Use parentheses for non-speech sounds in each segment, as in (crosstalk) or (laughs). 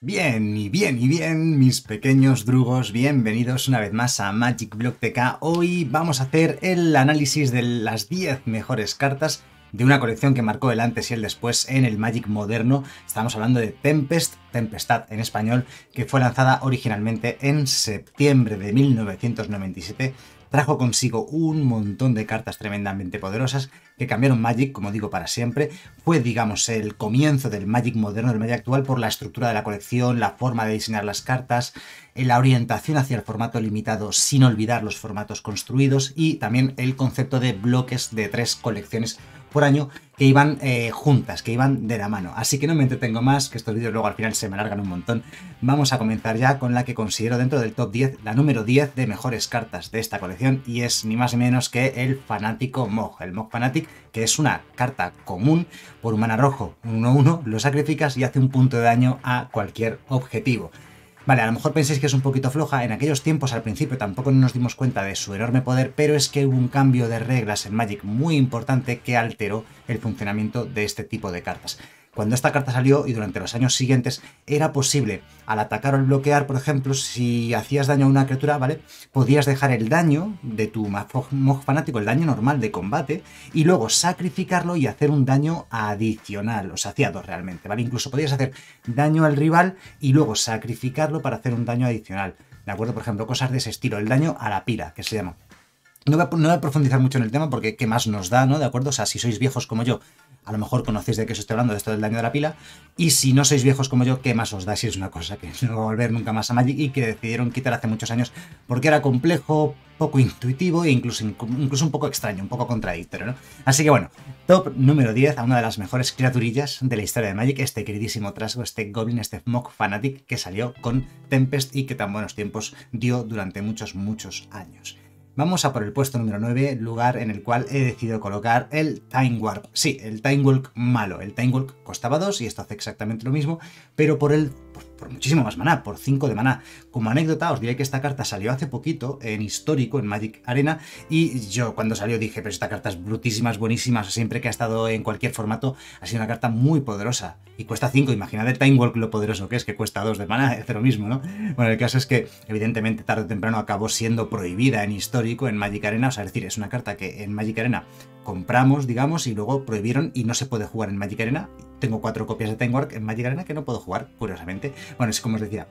Bien, y bien, y bien, mis pequeños drugos, bienvenidos una vez más a Magic Block TK. Hoy vamos a hacer el análisis de las 10 mejores cartas de una colección que marcó el antes y el después en el Magic moderno. Estamos hablando de Tempest, Tempestad en español, que fue lanzada originalmente en septiembre de 1997 trajo consigo un montón de cartas tremendamente poderosas que cambiaron Magic, como digo, para siempre. Fue, digamos, el comienzo del Magic moderno, del Magic actual, por la estructura de la colección, la forma de diseñar las cartas, eh, la orientación hacia el formato limitado sin olvidar los formatos construidos y también el concepto de bloques de tres colecciones por año que iban eh, juntas, que iban de la mano. Así que no me entretengo más, que estos vídeos luego al final se me alargan un montón. Vamos a comenzar ya con la que considero dentro del top 10, la número 10 de mejores cartas de esta colección, y es ni más ni menos que el Fanático Mog. El Mog Fanatic, que es una carta común por humana rojo, 1-1, lo sacrificas y hace un punto de daño a cualquier objetivo. Vale, a lo mejor penséis que es un poquito floja, en aquellos tiempos al principio tampoco nos dimos cuenta de su enorme poder, pero es que hubo un cambio de reglas en Magic muy importante que alteró el funcionamiento de este tipo de cartas. Cuando esta carta salió y durante los años siguientes era posible, al atacar o al bloquear, por ejemplo, si hacías daño a una criatura, ¿vale? Podías dejar el daño de tu Mog fanático, el daño normal de combate, y luego sacrificarlo y hacer un daño adicional, o sea, hacía dos realmente, ¿vale? Incluso podías hacer daño al rival y luego sacrificarlo para hacer un daño adicional. ¿De acuerdo? Por ejemplo, cosas de ese estilo, el daño a la pira, que se llama. No voy, a, no a, profundizar mucho en el tema porque qué más nos da, ¿no? ¿De acuerdo? O sea, si sois viejos como yo a lo mejor conocéis de qué os estoy hablando, de esto del daño de la pila. Y si no sois viejos como yo, ¿qué más os da si es una cosa que (laughs) no va a volver nunca más a Magic y que decidieron quitar hace muchos años porque era complejo, poco intuitivo e incluso, incluso un poco extraño, un poco contradictorio, ¿no? Así que bueno, top número 10 a una de las mejores criaturillas de la historia de Magic, este queridísimo trasgo, este Goblin, este Mock Fanatic que salió con Tempest y que tan buenos tiempos dio durante muchos, muchos años. Vamos a por el puesto número 9, lugar en el cual he decidido colocar el Time Warp. Sí, el Time Walk malo. El Time Walk costaba 2 y esto hace exactamente lo mismo, pero por el por, muchísimo más maná, por 5 de maná. Como anécdota, os diré que esta carta salió hace poquito en histórico, en Magic Arena, y yo cuando salió dije, pero esta carta es brutísima, es buenísima, siempre que ha estado en cualquier formato, ha sido una carta muy poderosa. Y cuesta 5, imaginad el Time Walk lo poderoso que es, que cuesta 2 de maná, es (laughs) lo mismo, ¿no? Bueno, el caso es que, evidentemente, tarde o temprano acabó siendo prohibida en histórico, en Magic Arena, o sea, es decir, es una carta que en Magic Arena compramos, digamos, y luego prohibieron y no se puede jugar en Magic Arena tengo cuatro copias de Time en Magic Arena que no puedo jugar, curiosamente. Bueno, es como os decía,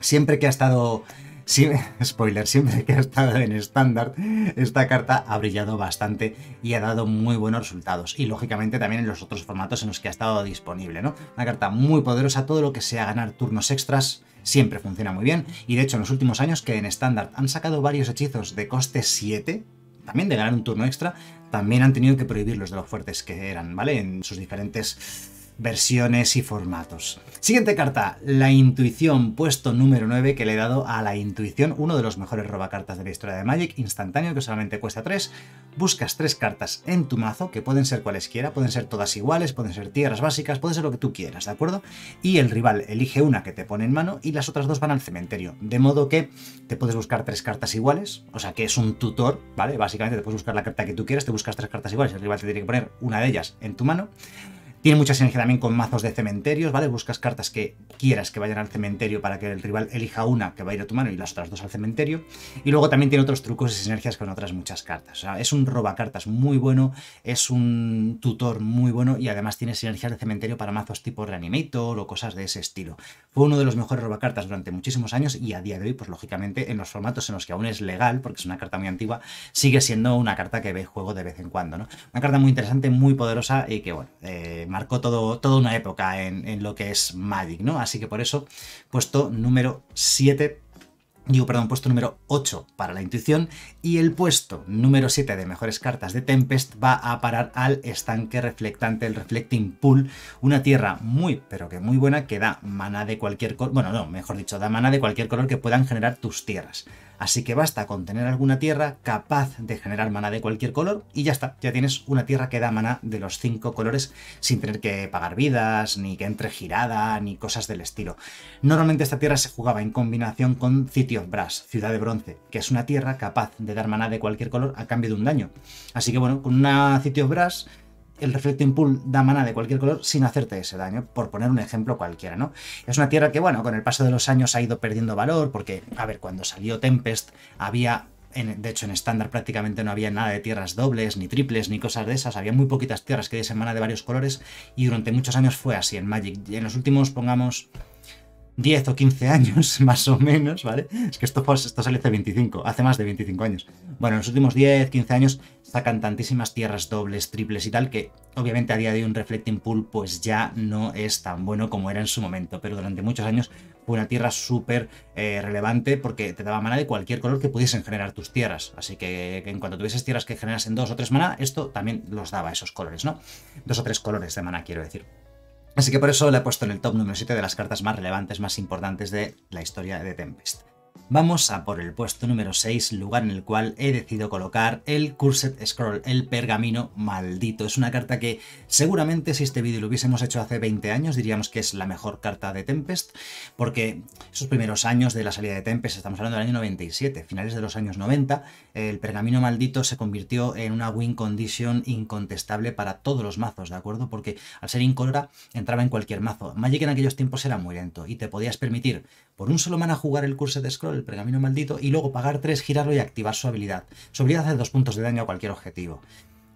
siempre que ha estado... (laughs) spoiler, siempre que ha estado en estándar, esta carta ha brillado bastante y ha dado muy buenos resultados. Y lógicamente también en los otros formatos en los que ha estado disponible, ¿no? Una carta muy poderosa, todo lo que sea ganar turnos extras siempre funciona muy bien. Y de hecho, en los últimos años que en estándar han sacado varios hechizos de coste 7, también de ganar un turno extra, también han tenido que prohibir los de los fuertes que eran, ¿vale? En sus diferentes versiones y formatos. Siguiente carta, la intuición, puesto número 9 que le he dado a la intuición, uno de los mejores robacartas de la historia de Magic, instantáneo que solamente cuesta 3. Buscas 3 cartas en tu mazo, que pueden ser cualesquiera, pueden ser todas iguales, pueden ser tierras básicas, puede ser lo que tú quieras, ¿de acuerdo? Y el rival elige una que te pone en mano y las otras dos van al cementerio, de modo que te puedes buscar tres cartas iguales, o sea que es un tutor, ¿vale? Básicamente te puedes buscar la carta que tú quieras, te buscas tres cartas iguales, el rival te tiene que poner una de ellas en tu mano tiene mucha sinergia también con mazos de cementerios, ¿vale? Buscas cartas que quieras que vayan al cementerio para que el rival elija una que va a ir a tu mano y las otras dos al cementerio. Y luego también tiene otros trucos y sinergias con otras muchas cartas. O sea, es un roba cartas muy bueno, es un tutor muy bueno y además tiene sinergias de cementerio para mazos tipo Reanimator o cosas de ese estilo. Fue uno de los mejores roba durante muchísimos años y a día de hoy, pues lógicamente, en los formatos en los que aún es legal, porque es una carta muy antigua, sigue siendo una carta que ve juego de vez en cuando, ¿no? Una carta muy interesante, muy poderosa y que, bueno, eh, marcó todo, toda una época en, lo que es Magic, ¿no? Así que por eso, puesto número 7 digo, perdón, puesto número 8 para la intuición y el puesto número 7 de mejores cartas de Tempest va a parar al estanque reflectante, el Reflecting Pool, una tierra muy, pero que muy buena que da mana de cualquier color, bueno, no, mejor dicho, da mana de cualquier color que puedan generar tus tierras. Así que basta con tener alguna tierra capaz de generar maná de cualquier color y ya está, ya tienes una tierra que da maná de los cinco colores sin tener que pagar vidas, ni que entre girada, ni cosas del estilo. Normalmente esta tierra se jugaba en combinación con City of Brass, Ciudad de Bronce, que es una tierra capaz de dar maná de cualquier color a cambio de un daño. Así que bueno, con una City of Brass el Reflecting Pool da mana de cualquier color sin hacerte ese daño, por poner un ejemplo cualquiera, ¿no? Es una tierra que, bueno, con el paso de los años ha ido perdiendo valor, porque, a ver, cuando salió Tempest había de hecho, en estándar prácticamente no había nada de tierras dobles, ni triples, ni cosas de esas. Había muy poquitas tierras que diesen mana de varios colores y durante muchos años fue así en Magic. Y en los últimos, pongamos, 10 o 15 años, (laughs) más o menos, ¿vale? Es que esto, pues, esto sale hace 25, hace más de 25 años. Bueno, en los últimos 10, 15 años sacan tantísimas tierras dobles, triples y tal, que obviamente a día de hoy un Reflecting Pool pues ya no es tan bueno como era en su momento, pero durante muchos años fue una tierra súper eh, relevante porque te daba mana de cualquier color que pudiesen generar tus tierras, así que, en cuanto tuvieses tierras que generasen dos o tres mana, esto también los daba esos colores, ¿no? Dos o tres colores de mana, quiero decir. Así que por eso le he puesto en el top número 7 de las cartas más relevantes, más importantes de la historia de Tempest. Vamos a por el puesto número 6, lugar en el cual he decidido colocar el Cursed Scroll, el pergamino maldito. Es una carta que seguramente si este vídeo lo hubiésemos hecho hace 20 años diríamos que es la mejor carta de Tempest, porque esos primeros años de la salida de Tempest, estamos hablando del año 97, finales de los años 90, el pergamino maldito se convirtió en una win condition incontestable para todos los mazos, ¿de acuerdo? Porque al ser incolora entraba en cualquier mazo. Magic en aquellos tiempos era muy lento y te podías permitir por un solo mana jugar el curso de scroll, el pergamino maldito, y luego pagar tres, girarlo y activar su habilidad. Su habilidad hace dos puntos de daño a cualquier objetivo.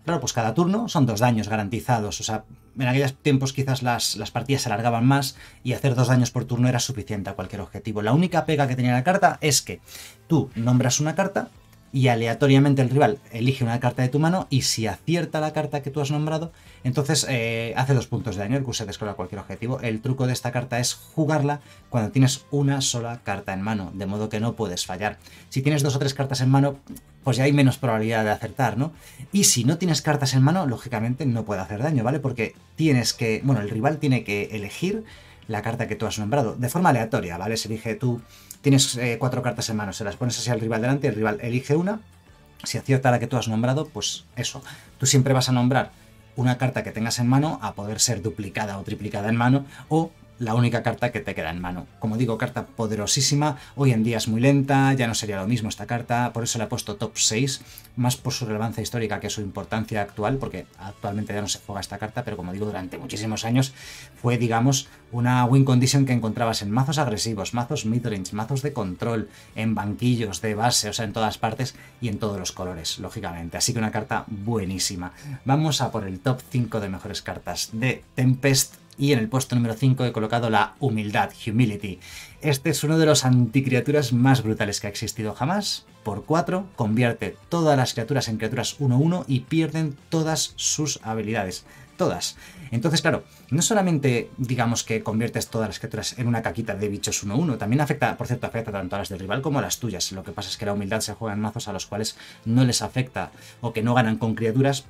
Claro, pues cada turno son dos daños garantizados. O sea, en aquellos tiempos quizás las, las, partidas se alargaban más y hacer dos daños por turno era suficiente a cualquier objetivo. La única pega que tenía la carta es que tú nombras una carta, y aleatoriamente el rival elige una carta de tu mano y si acierta la carta que tú has nombrado, entonces eh, hace dos puntos de daño, el que se descola cualquier objetivo. El truco de esta carta es jugarla cuando tienes una sola carta en mano, de modo que no puedes fallar. Si tienes dos o tres cartas en mano, pues ya hay menos probabilidad de acertar, ¿no? Y si no tienes cartas en mano, lógicamente no puede hacer daño, ¿vale? Porque tienes que, bueno, el rival tiene que elegir la carta que tú has nombrado, de forma aleatoria, ¿vale? Se elige tú, tienes eh, cuatro cartas en mano, se las pones así al rival delante, el rival elige una, si acierta la que tú has nombrado, pues eso, tú siempre vas a nombrar una carta que tengas en mano a poder ser duplicada o triplicada en mano o la única carta que te queda en mano. Como digo, carta poderosísima, hoy en día es muy lenta, ya no sería lo mismo esta carta, por eso le he puesto top 6, más por su relevancia histórica que su importancia actual, porque actualmente ya no se juega esta carta, pero como digo, durante muchísimos años fue, digamos, una win condition que encontrabas en mazos agresivos, mazos midrange, mazos de control, en banquillos, de base, o sea, en todas partes y en todos los colores, lógicamente. Así que una carta buenísima. Vamos a por el top 5 de mejores cartas de Tempest y en el puesto número 5 he colocado la humildad, humility. Este es uno de los anticriaturas más brutales que ha existido jamás. Por 4, convierte todas las criaturas en criaturas 1-1 y pierden todas sus habilidades. Todas. Entonces, claro, no solamente digamos que conviertes todas las criaturas en una caquita de bichos 1-1, también afecta, por cierto, afecta tanto a las del rival como a las tuyas. Lo que pasa es que la humildad se juega en mazos a los cuales no les afecta o que no ganan con criaturas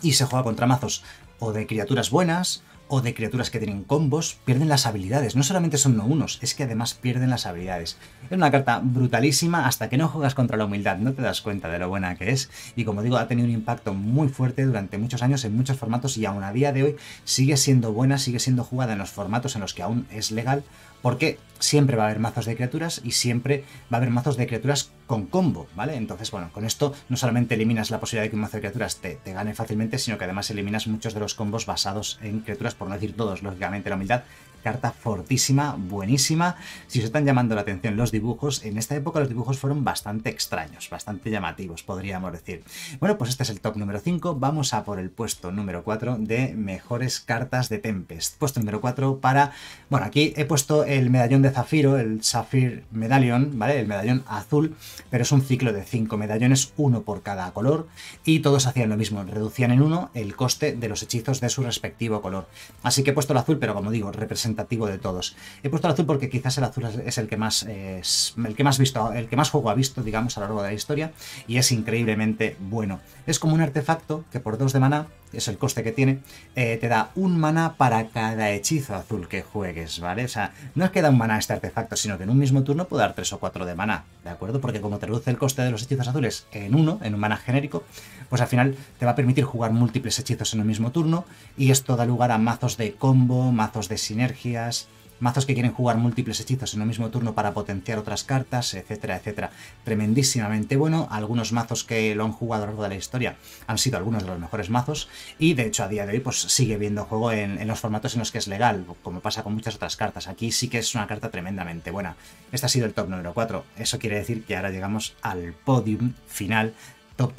y se juega contra mazos o de criaturas buenas o de criaturas que tienen combos, pierden las habilidades. No solamente son no unos, es que además pierden las habilidades. Es una carta brutalísima hasta que no juegas contra la humildad, no te das cuenta de lo buena que es. Y como digo, ha tenido un impacto muy fuerte durante muchos años en muchos formatos y aún a día de hoy sigue siendo buena, sigue siendo jugada en los formatos en los que aún es legal porque siempre va a haber mazos de criaturas y siempre va a haber mazos de criaturas con combo, ¿vale? Entonces, bueno, con esto no solamente eliminas la posibilidad de que un mazo de criaturas te, gane fácilmente, sino que además eliminas muchos de los combos basados en criaturas, por no decir todos, lógicamente la humildad carta fortísima, buenísima. Si os están llamando la atención los dibujos, en esta época los dibujos fueron bastante extraños, bastante llamativos, podríamos decir. Bueno, pues este es el top número 5, vamos a por el puesto número 4 de mejores cartas de Tempest. Puesto número 4 para... Bueno, aquí he puesto el medallón de zafiro, el Zafir Medallion, ¿vale? El medallón azul, pero es un ciclo de 5 medallones, uno por cada color, y todos hacían lo mismo, reducían en uno el coste de los hechizos de su respectivo color. Así que he puesto el azul, pero como digo, representa de todos. He puesto el azul porque quizás el azul es el que más, eh, el que más visto, el que más juego ha visto, digamos, a lo largo de la historia, y es increíblemente bueno. Es como un artefacto que por dos de mana es el coste que tiene, eh, te da un mana para cada hechizo azul que juegues, ¿vale? O sea, no es que da un mana este artefacto, sino que en un mismo turno puede dar 3 o 4 de mana, ¿de acuerdo? Porque como te reduce el coste de los hechizos azules en uno, en un mana genérico, pues al final te va a permitir jugar múltiples hechizos en el mismo turno y esto da lugar a mazos de combo, mazos de sinergias, mazos que quieren jugar múltiples hechizos en un mismo turno para potenciar otras cartas, etcétera, etcétera. Tremendísimamente bueno, algunos mazos que lo han jugado a lo largo de la historia han sido algunos de los mejores mazos y de hecho a día de hoy pues sigue viendo juego en, los formatos en los que es legal, como pasa con muchas otras cartas. Aquí sí que es una carta tremendamente buena. Este ha sido el top número 4, eso quiere decir que ahora llegamos al podium final top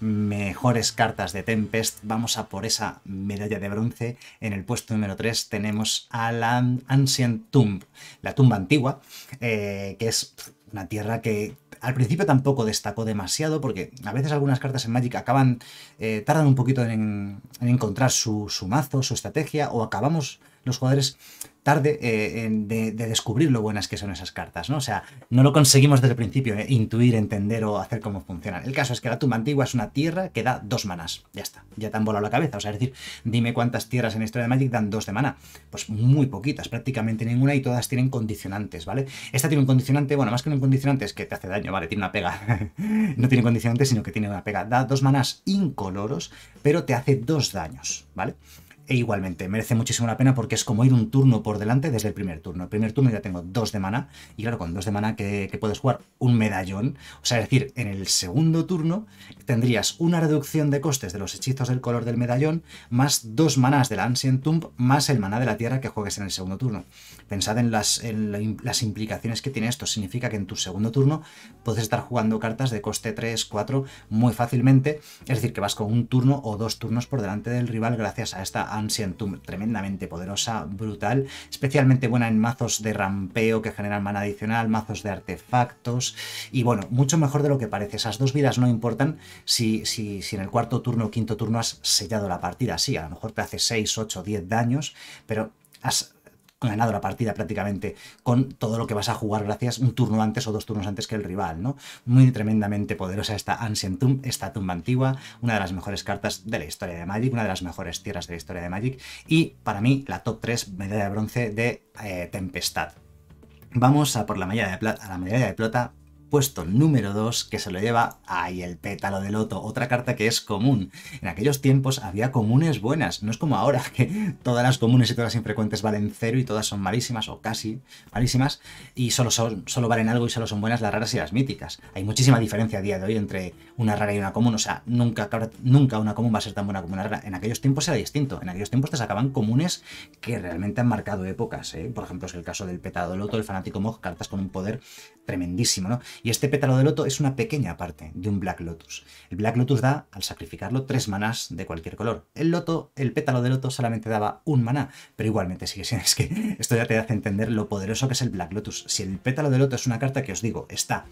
mejores cartas de Tempest. Vamos a por esa medalla de bronce. En el puesto número 3 tenemos a la Ancient Tomb, la tumba antigua, eh, que es una tierra que al principio tampoco destacó demasiado, porque a veces algunas cartas en Magic acaban, eh, tardan un poquito en, encontrar su, mazo, su estrategia, o acabamos los jugadores tarde eh, de, descubrir lo buenas que son esas cartas, ¿no? O sea, no lo conseguimos desde el principio, eh, intuir, entender o hacer cómo funcionan. El caso es que la tumba antigua es una tierra que da dos manas. Ya está, ya te han volado la cabeza. O sea, es decir, dime cuántas tierras en Historia de Magic dan dos de mana. Pues muy poquitas, prácticamente ninguna y todas tienen condicionantes, ¿vale? Esta tiene un condicionante, bueno, más que un condicionante es que te hace daño, ¿vale? Tiene una pega. (laughs) no tiene condicionante, sino que tiene una pega. Da dos manas incoloros, pero te hace dos daños, ¿vale? E igualmente, merece muchísimo la pena porque es como ir un turno por delante desde el primer turno. El primer turno ya tengo dos de mana, y claro, con dos de mana que, puedes jugar un medallón. O sea, es decir, en el segundo turno tendrías una reducción de costes de los hechizos del color del medallón, más dos manas del Ancient Tomb, más el maná de la tierra que juegues en el segundo turno. Pensad en las, las implicaciones que tiene esto. Significa que en tu segundo turno puedes estar jugando cartas de coste 3, 4 muy fácilmente. Es decir, que vas con un turno o dos turnos por delante del rival gracias a esta Ancient tremendamente poderosa, brutal, especialmente buena en mazos de rampeo que generan mana adicional, mazos de artefactos y bueno, mucho mejor de lo que parece. Esas dos vidas no importan si, si, si en el cuarto turno o quinto turno has sellado la partida. Sí, a lo mejor te hace 6, 8, 10 daños, pero has ganado la partida prácticamente con todo lo que vas a jugar gracias un turno antes o dos turnos antes que el rival, ¿no? Muy tremendamente poderosa esta Ancient Tomb, esta tumba antigua, una de las mejores cartas de la historia de Magic, una de las mejores tierras de la historia de Magic y para mí la top 3 medalla de bronce de eh, Tempestad. Vamos a por la medalla de plata, a la medalla de plata puesto número 2 que se lo lleva ahí el pétalo de loto, otra carta que es común. En aquellos tiempos había comunes buenas, no es como ahora que todas las comunes y todas las infrecuentes valen cero y todas son malísimas o casi malísimas y solo, solo valen algo y solo son buenas las raras y las míticas. Hay muchísima diferencia a día de hoy entre una rara y una común, o sea, nunca, nunca una común va a ser tan buena como una rara. En aquellos tiempos era distinto, en aquellos tiempos te sacaban comunes que realmente han marcado épocas, ¿eh? por ejemplo es el caso del pétalo de loto, el fanático Mog, cartas con un poder tremendísimo, ¿no? Y este pétalo de loto es una pequeña parte de un Black Lotus. El Black Lotus da, al sacrificarlo, tres manás de cualquier color. El loto, el pétalo de loto solamente daba un maná, pero igualmente sigue siendo. (laughs) Es que esto ya te hace entender lo poderoso que es el Black Lotus. Si el pétalo de loto es una carta que os digo, está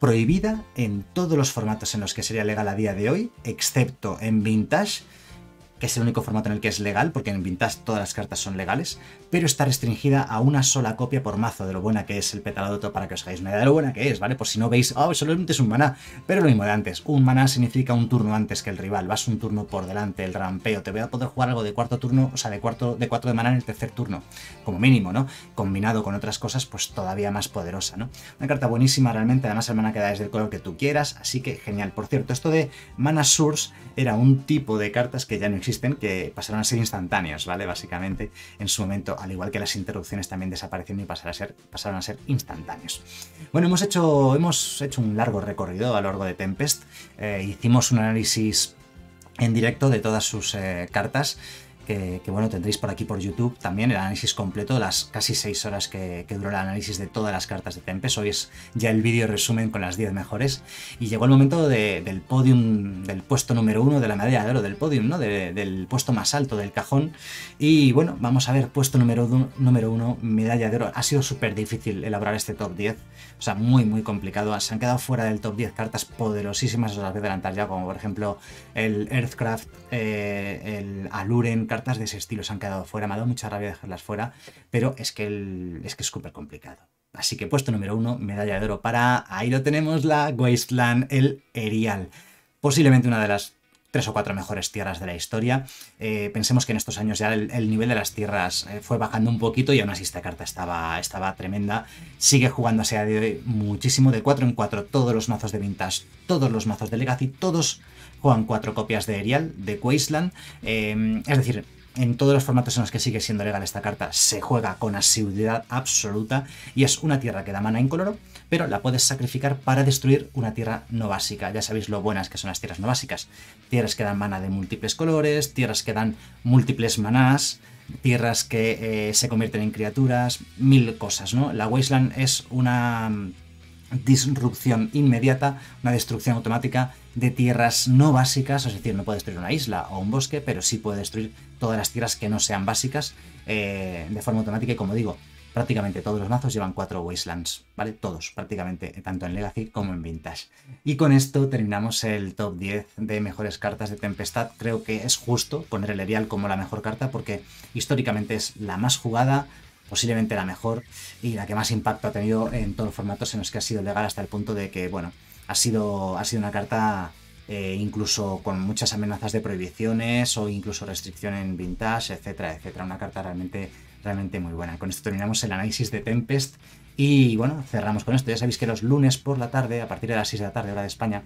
prohibida en todos los formatos en los que sería legal a día de hoy, excepto en Vintage que es el único formato en el que es legal, porque en Vintage todas las cartas son legales, pero está restringida a una sola copia por mazo, de lo buena que es el petaladoto para que os hagáis una idea de lo buena que es, ¿vale? Por si no veis, oh, solamente es un maná, pero lo mismo de antes, un maná significa un turno antes que el rival, vas un turno por delante, el rampeo, te voy a poder jugar algo de cuarto turno, o sea, de cuarto de cuatro de maná en el tercer turno, como mínimo, ¿no? Combinado con otras cosas, pues todavía más poderosa, ¿no? Una carta buenísima realmente, además el maná queda desde el color que tú quieras, así que genial. Por cierto, esto de Mana Source era un tipo de cartas que ya no que pasaron a ser instantáneos, ¿vale? Básicamente, en su momento, al igual que las interrupciones también desaparecieron y pasaron a ser, pasaron a ser instantáneos. Bueno, hemos hecho, hemos hecho un largo recorrido a lo largo de Tempest, eh, hicimos un análisis en directo de todas sus eh, cartas, que, bueno, tendréis por aquí por YouTube también el análisis completo de las casi 6 horas que, duró el análisis de todas las cartas de Tempes, Hoy es ya el vídeo resumen con las 10 mejores. Y llegó el momento del podium, del puesto número 1 de la medalla de oro, del podium, ¿no? del puesto más alto del cajón. Y bueno, vamos a ver, puesto número número uno, medalla de oro. Ha sido súper difícil elaborar este top 10, o sea, muy, muy complicado. Se han quedado fuera del top 10 cartas poderosísimas, os las voy a adelantar ya, como por ejemplo el Earthcraft, eh, el Aluren, cartas de ese estilo se han quedado fuera. Me ha dado mucha rabia dejarlas fuera, pero es que, es que es súper complicado. Así que puesto número uno, medalla de oro para... Ahí lo tenemos, la Wasteland, el Erial. Posiblemente una de las tres o cuatro mejores tierras de la historia. Eh, pensemos que en estos años ya el, nivel de las tierras eh, fue bajando un poquito y aún así esta carta estaba, estaba tremenda. Sigue jugándose a día de hoy muchísimo, de 4 en 4 todos los mazos de Vintage, todos los mazos de Legacy, todos juegan cuatro copias de Erial, de Wasteland. Em, es decir, en todos los formatos en los que sigue siendo legal esta carta, se juega con asiduidad absoluta y es una tierra que da mana incoloro, pero la puedes sacrificar para destruir una tierra no básica. Ya sabéis lo buenas que son las tierras no básicas. Tierras que dan mana de múltiples colores, tierras que dan múltiples manás, tierras que eh, se convierten en criaturas, mil cosas, ¿no? La Wasteland es una disrupción inmediata, una destrucción automática de tierras no básicas, es decir, no puede destruir una isla o un bosque, pero sí puede destruir todas las tierras que no sean básicas eh, de forma automática y como digo, prácticamente todos los mazos llevan cuatro Wastelands, ¿vale? Todos, prácticamente, tanto en Legacy como en Vintage. Y con esto terminamos el top 10 de mejores cartas de Tempestad. Creo que es justo poner el Erial como la mejor carta porque históricamente es la más jugada, posiblemente la mejor y la que más impacto ha tenido en todos los formatos en los que ha sido legal hasta el punto de que, bueno, ha sido, ha sido una carta eh, incluso con muchas amenazas de prohibiciones o incluso restricción en vintage, etcétera, etcétera. Una carta realmente, realmente muy buena. Con esto terminamos el análisis de Tempest y bueno, cerramos con esto. Ya sabéis que los lunes por la tarde, a partir de las 6 de la tarde, hora de España,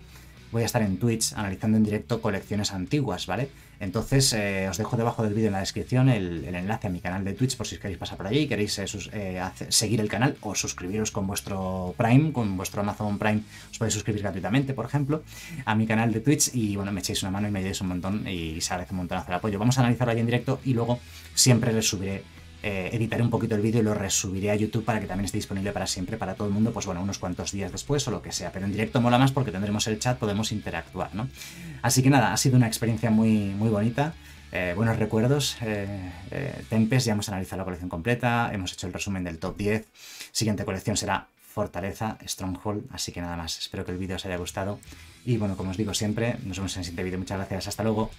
voy a estar en Twitch analizando en directo colecciones antiguas, ¿vale? Entonces, eh, os dejo debajo del vídeo en la descripción el, enlace a mi canal de Twitch por si queréis pasar por allí y queréis eh, eh, seguir el canal o suscribiros con vuestro Prime, con vuestro Amazon Prime. Os podéis suscribir gratuitamente, por ejemplo, a mi canal de Twitch y bueno, me echéis una mano y me ayudéis un montón y se agradece un montón hacer apoyo. Vamos a analizarlo ahí en directo y luego siempre les subiré eh, editaré un poquito el vídeo y lo resubiré a YouTube para que también esté disponible para siempre, para todo el mundo, pues bueno, unos cuantos días después o lo que sea. Pero en directo mola más porque tendremos el chat, podemos interactuar, ¿no? Así que nada, ha sido una experiencia muy, muy bonita. Eh, buenos recuerdos, eh, eh ya hemos analizado la colección completa, hemos hecho el resumen del top 10. Siguiente colección será Fortaleza, Stronghold, así que nada más, espero que el vídeo os haya gustado. Y bueno, como os digo siempre, nos vemos en el siguiente vídeo, muchas gracias, hasta luego.